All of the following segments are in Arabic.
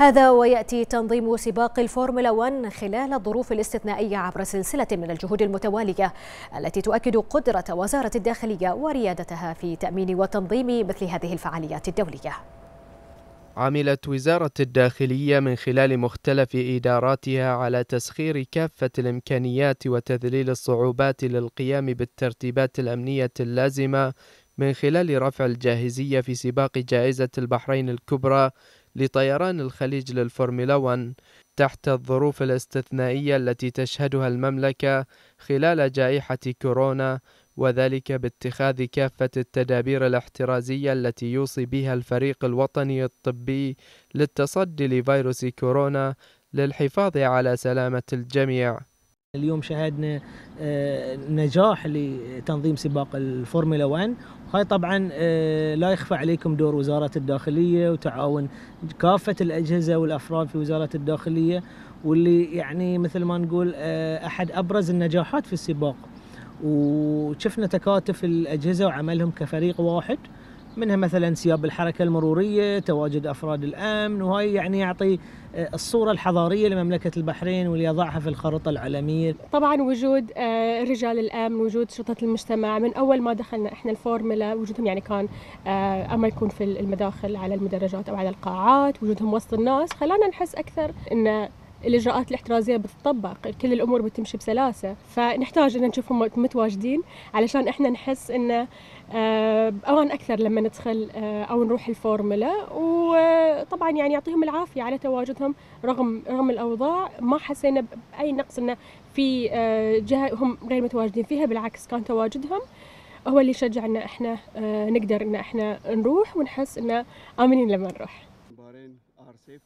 هذا ويأتي تنظيم سباق الفورمولا 1 خلال الظروف الاستثنائية عبر سلسلة من الجهود المتوالية التي تؤكد قدرة وزارة الداخلية وريادتها في تأمين وتنظيم مثل هذه الفعاليات الدولية عملت وزارة الداخلية من خلال مختلف إداراتها على تسخير كافة الإمكانيات وتذليل الصعوبات للقيام بالترتيبات الأمنية اللازمة من خلال رفع الجاهزية في سباق جائزة البحرين الكبرى لطيران الخليج للفورمولا 1 تحت الظروف الاستثنائية التي تشهدها المملكة خلال جائحة كورونا وذلك باتخاذ كافة التدابير الاحترازية التي يوصي بها الفريق الوطني الطبي للتصدي لفيروس كورونا للحفاظ على سلامة الجميع اليوم شهدنا آه، نجاح لتنظيم سباق الفورمولا 1 هاي طبعا آه، لا يخفى عليكم دور وزارة الداخلية وتعاون كافة الأجهزة والأفراد في وزارة الداخلية واللي يعني مثل ما نقول آه، أحد أبرز النجاحات في السباق وشفنا تكاتف الأجهزة وعملهم كفريق واحد منها مثلا سياب الحركه المروريه تواجد افراد الامن وهي يعني يعطي آه، الصوره الحضاريه لمملكه البحرين وليضعها في الخريطه العالميه طبعا وجود آه، رجال الامن وجود شرطه المجتمع من اول ما دخلنا احنا الفورمولا وجودهم يعني كان آه، اما يكون في المداخل على المدرجات او على القاعات وجودهم وسط الناس خلانا نحس اكثر ان الاجراءات الاحترازيه بتطبق كل الامور بتمشي بسلاسه فنحتاج ان نشوفهم متواجدين علشان احنا نحس انه بامان آه، اكثر لما ندخل آه، او نروح الفورمولا وطبعا يعني يعطيهم العافيه على تواجدهم رغم رغم الاوضاع ما حسينا باي نقص انه في آه، جهه هم غير متواجدين فيها بالعكس كان تواجدهم هو اللي شجعنا احنا نقدر ان احنا نروح ونحس انه امنين لما نروح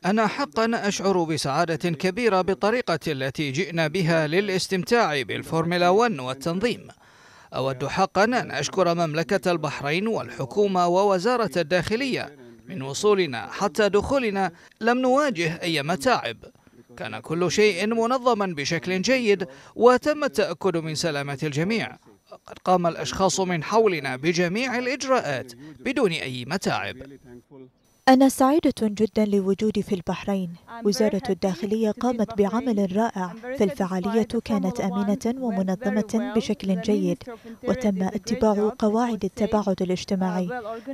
أنا حقا أشعر بسعادة كبيرة بالطريقة التي جئنا بها للاستمتاع بالفورمولا 1 والتنظيم أود حقا أن أشكر مملكة البحرين والحكومة ووزارة الداخلية من وصولنا حتى دخولنا لم نواجه أي متاعب كان كل شيء منظما بشكل جيد وتم التأكد من سلامة الجميع وقد قام الأشخاص من حولنا بجميع الإجراءات بدون أي متاعب أنا سعيدة جدا لوجودي في البحرين. وزارة الداخلية قامت بعمل رائع، فالفعالية كانت آمنة ومنظمة بشكل جيد، وتم اتباع قواعد التباعد uh, الاجتماعي.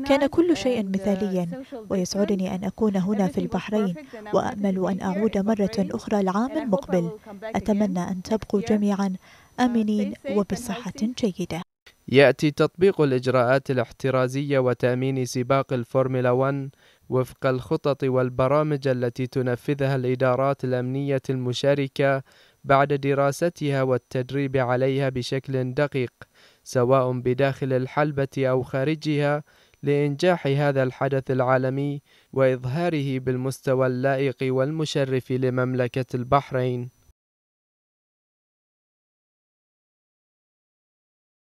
كان كل شيء uh, مثاليا، ويسعدني أن أكون هنا في البحرين، وأمل أن أعود مرة أخرى العام المقبل. أتمنى أن تبقوا جميعا uh, آمنين وبصحة جيدة. يأتي تطبيق الإجراءات الاحترازية وتأمين سباق الفورمولا 1 وفق الخطط والبرامج التي تنفذها الإدارات الأمنية المشاركة بعد دراستها والتدريب عليها بشكل دقيق سواء بداخل الحلبة أو خارجها لإنجاح هذا الحدث العالمي وإظهاره بالمستوى اللائق والمشرف لمملكة البحرين